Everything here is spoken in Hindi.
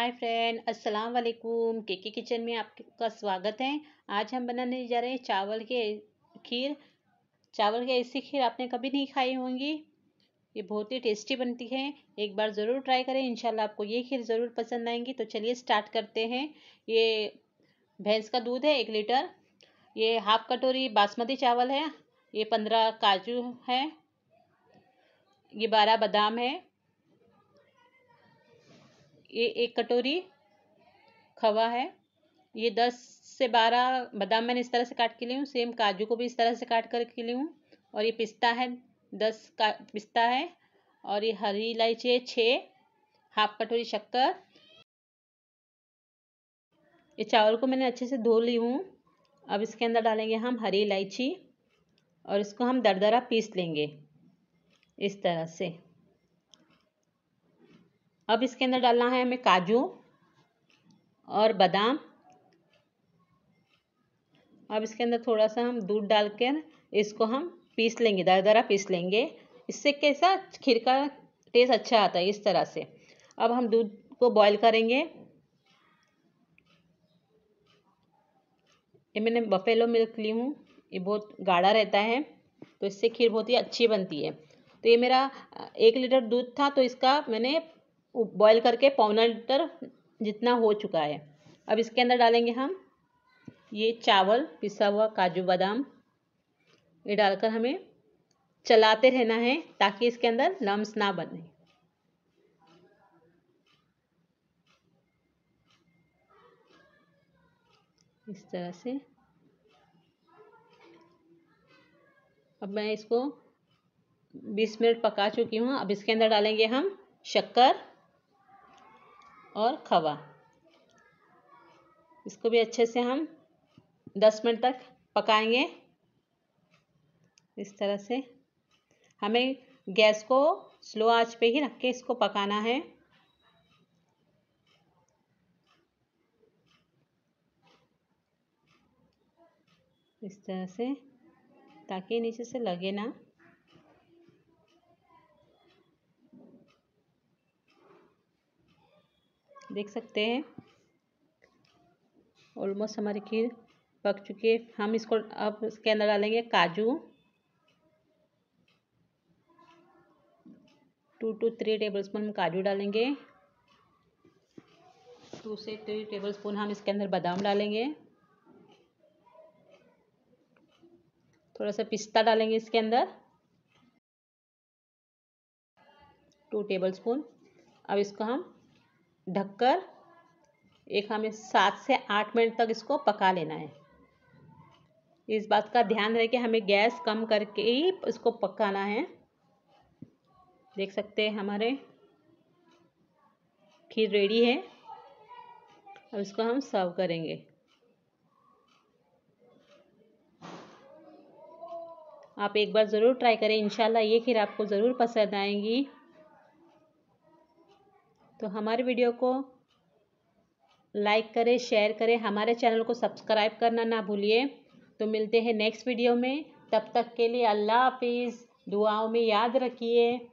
हाय फ्रेंड अस्सलाम वालेकुम के के किचन में आपका स्वागत है आज हम बनाने जा रहे हैं चावल के खीर चावल के ऐसी खीर आपने कभी नहीं खाई होंगी ये बहुत ही टेस्टी बनती है एक बार ज़रूर ट्राई करें इंशाल्लाह आपको ये खीर ज़रूर पसंद आएंगी तो चलिए स्टार्ट करते हैं ये भैंस का दूध है एक लीटर ये हाफ कटोरी बासमती चावल है ये पंद्रह काजू है ये बारह बादाम है ये एक कटोरी खवा है ये दस से बारह बादाम मैंने इस तरह से काट के ली हूँ सेम काजू को भी इस तरह से काट कर के ली हूँ और ये पिस्ता है दस का पिस्ता है और ये हरी इलायची है छः हाफ कटोरी शक्कर ये चावल को मैंने अच्छे से धो ली हूँ अब इसके अंदर डालेंगे हम हरी इलायची और इसको हम दरदरा पीस लेंगे इस तरह से अब इसके अंदर डालना है हमें काजू और बादाम अब इसके अंदर थोड़ा सा हम दूध डाल इसको हम पीस लेंगे दर दरा पीस लेंगे इससे कैसा खीर का टेस्ट अच्छा आता है इस तरह से अब हम दूध को बॉईल करेंगे ये मैंने बफेलो मिल्क ली हूँ ये बहुत गाढ़ा रहता है तो इससे खीर बहुत ही अच्छी बनती है तो ये मेरा एक लीटर दूध था तो इसका मैंने बॉईल करके पौना लीटर जितना हो चुका है अब इसके अंदर डालेंगे हम ये चावल पिसा हुआ काजू बादाम ये डालकर हमें चलाते रहना है ताकि इसके अंदर लम्स ना बने इस तरह से अब मैं इसको 20 मिनट पका चुकी हूँ अब इसके अंदर डालेंगे हम शक्कर और खवा इसको भी अच्छे से हम दस मिनट तक पकाएंगे इस तरह से हमें गैस को स्लो आंच पे ही रख के इसको पकाना है इस तरह से ताकि नीचे से लगे ना देख सकते हैं ऑलमोस्ट हमारी खीर पक चुकी है हम इसको अब इसके अंदर डालेंगे काजू two to three tablespoon हम काजू डालेंगे टू से थ्री टेबल स्पून हम इसके अंदर बादाम डालेंगे थोड़ा सा पिस्ता डालेंगे इसके अंदर टू टेबल स्पून अब इसको हम ढककर एक हमें सात से आठ मिनट तक इसको पका लेना है इस बात का ध्यान रहे कि हमें गैस कम करके ही इसको पकाना है देख सकते हैं हमारे खीर रेडी है अब इसको हम सर्व करेंगे आप एक बार ज़रूर ट्राई करें इंशाल्लाह ये खीर आपको ज़रूर पसंद आएंगी तो हमारे वीडियो को लाइक करें शेयर करें हमारे चैनल को सब्सक्राइब करना ना भूलिए तो मिलते हैं नेक्स्ट वीडियो में तब तक के लिए अल्लाह हाफिज़ दुआओं में याद रखिए